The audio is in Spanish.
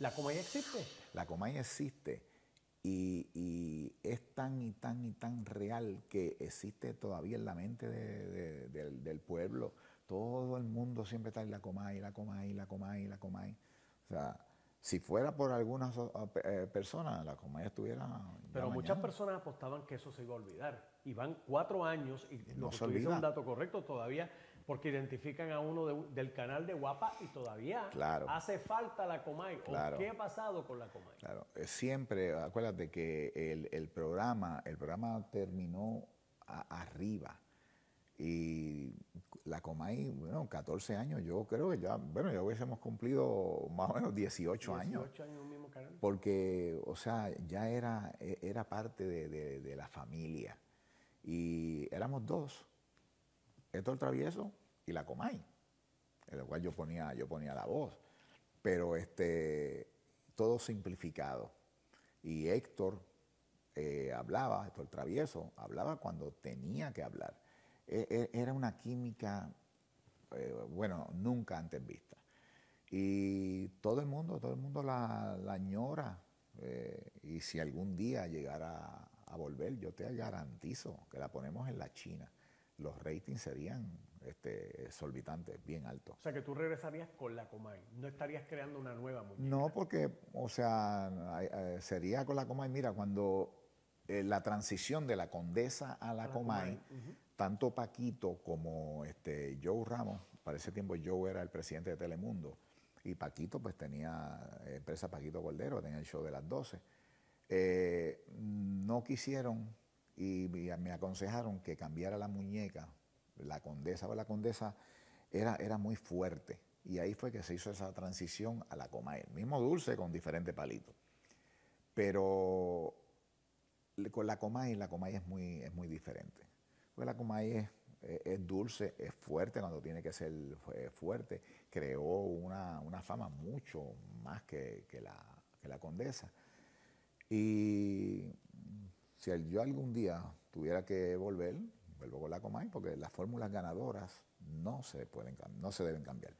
¿La Comay existe? La Comay existe y, es tan y tan y tan real que existe todavía en la mente del, pueblo. Todo el mundo siempre está en la Comay, la Comay, la Comay, la Comay. O sea, si fuera por algunas eh, personas, la Comay estuviera. Pero muchas personas apostaban que eso se iba a olvidar. Y van cuatro años y, no se olvida. un dato correcto todavía porque identifican a uno del canal de Guapa y todavía hace falta la Comay. ¿Qué ha pasado con la Comay? Claro, eh, siempre, acuérdate que el, programa, el programa terminó arriba. Y la Comay, bueno, 14 años, yo creo que ya, bueno, ya hubiésemos cumplido más o menos 18, 18 años. en años mismo canal. Porque, o sea, ya era, e, era parte de la familia. Y éramos dos Héctor Travieso y la Comay, en lo cual yo ponía, yo ponía la voz. Pero este, todo simplificado. Y Héctor eh, hablaba, Héctor Travieso, hablaba cuando tenía que hablar. E, e, era una química, eh, bueno, nunca antes vista. Y todo el mundo, todo el mundo la, la añora. Eh, y si algún día llegara a, a volver, yo te garantizo que la ponemos en la China los ratings serían este, exorbitantes, bien altos. O sea, que tú regresarías con la Comay, no estarías creando una nueva muñeca. No, porque, o sea, eh, sería con la Comay, mira, cuando eh, la transición de la Condesa a la, Comay, tanto Paquito como este, Joe Ramos, para ese tiempo Joe era el presidente de Telemundo, y Paquito pues tenía, eh, empresa Paquito Cordero, tenía el show de las 12, no quisieron y me aconsejaron que cambiara la muñeca, la condesa o la condesa era, era muy fuerte. Y ahí fue que se hizo esa transición a la coma, el mismo dulce con diferente palito. Pero con la Comay, la Comay es muy, es muy diferente. Pues la Comay es, dulce, es fuerte cuando tiene que ser eh, fuerte. Creó una, fama mucho más que, la, que la Condesa. Y si yo algún día tuviera que volver, vuelvo con la Comay, porque las fórmulas ganadoras no se, pueden, no se deben cambiar.